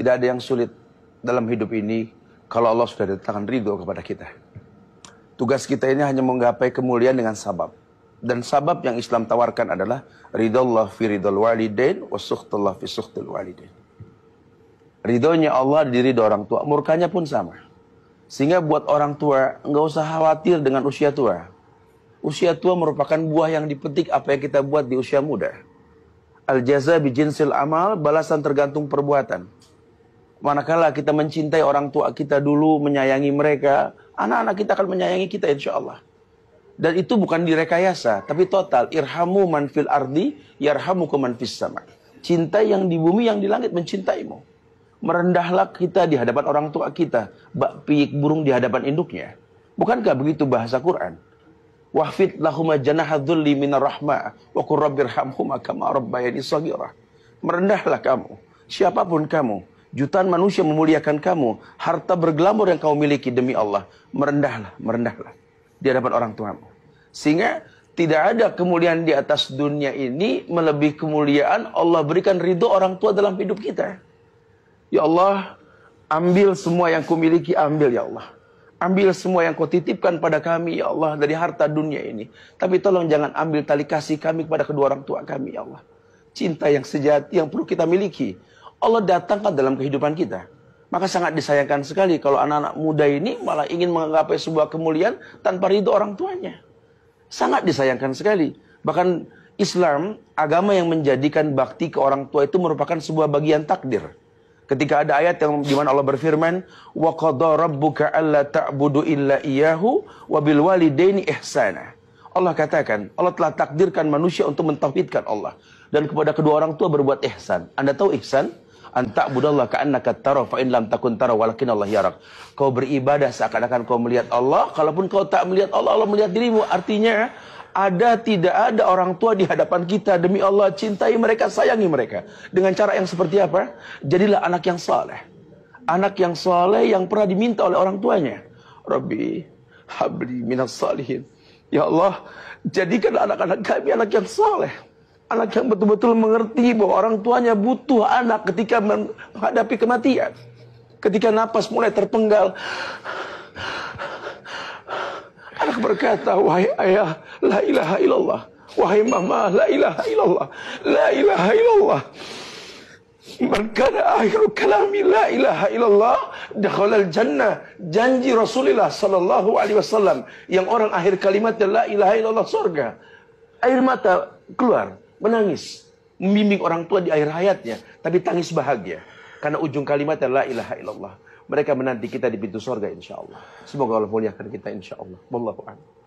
Tidak ada yang sulit dalam hidup ini kalau Allah sudah datangkan ridho kepada kita. Tugas kita ini hanya menggapai kemuliaan dengan sabab. Dan sabab yang Islam tawarkan adalah Allah fi ridho walidain wa suhtallah fi suhtil walidain. Ridhonya Allah di ridho orang tua, murkanya pun sama. Sehingga buat orang tua nggak usah khawatir dengan usia tua. Usia tua merupakan buah yang dipetik apa yang kita buat di usia muda. Al jaza bijinsil amal, balasan tergantung perbuatan manakala kita mencintai orang tua kita dulu, menyayangi mereka, anak-anak kita akan menyayangi kita insya Allah. Dan itu bukan direkayasa, tapi total. Irhamu manfil ardi, yarhamu man fis sama. Cinta yang di bumi, yang di langit mencintaimu. Merendahlah kita di hadapan orang tua kita. Bak piik burung di hadapan induknya. Bukankah begitu bahasa Quran? Wahfid lahuma janahadzulli minar rahmah. Wa kurrabbirhamhuma kama sagirah. Merendahlah kamu. Siapapun kamu Jutaan manusia memuliakan kamu. Harta bergelamur yang kamu miliki demi Allah. Merendahlah, merendahlah. Di hadapan orang tuamu. Sehingga tidak ada kemuliaan di atas dunia ini melebihi kemuliaan Allah berikan ridho orang tua dalam hidup kita. Ya Allah, ambil semua yang miliki ambil ya Allah. Ambil semua yang kau titipkan pada kami ya Allah dari harta dunia ini. Tapi tolong jangan ambil tali kasih kami kepada kedua orang tua kami ya Allah. Cinta yang sejati yang perlu kita miliki. Allah datangkan dalam kehidupan kita. Maka sangat disayangkan sekali kalau anak-anak muda ini malah ingin menggapai sebuah kemuliaan tanpa ridho orang tuanya. Sangat disayangkan sekali. Bahkan Islam, agama yang menjadikan bakti ke orang tua itu merupakan sebuah bagian takdir. Ketika ada ayat yang dimana Allah berfirman, "Wa رَبُّكَ rabbuka تَعْبُدُ إِلَّا إِيَّهُ وَبِالْوَالِدَيْنِ wa Allah katakan, Allah telah takdirkan manusia untuk mentauhidkan Allah dan kepada kedua orang tua berbuat ihsan. Anda tahu ihsan? antak budallah ka annaka tara fa in lam takun tara walakin Allah yarak. Kau beribadah seakan-akan kau melihat Allah, kalaupun kau tak melihat Allah, Allah melihat dirimu. Artinya ada tidak ada orang tua di hadapan kita demi Allah cintai mereka sayangi mereka dengan cara yang seperti apa jadilah anak yang saleh anak yang saleh yang pernah diminta oleh orang tuanya Rabbi habli minas salihin ya Allah jadikan anak-anak kami anak yang saleh anak yang betul-betul mengerti bahwa orang tuanya butuh anak ketika menghadapi kematian. Ketika napas mulai terpenggal, anak berkata, "Wahai ayah, la ilaha illallah. Wahai mama, la ilaha illallah. La ilaha illallah." Man akhiru la ilaha illallah dakhala jannah janji Rasulullah sallallahu alaihi wasallam yang orang akhir kalimatnya la ilaha illallah surga air mata keluar menangis, membimbing orang tua di akhir hayatnya, tapi tangis bahagia. Karena ujung kalimatnya la ilaha illallah. Mereka menanti kita di pintu surga insyaallah Semoga Allah muliakan kita insyaallah Wallahu a'lam.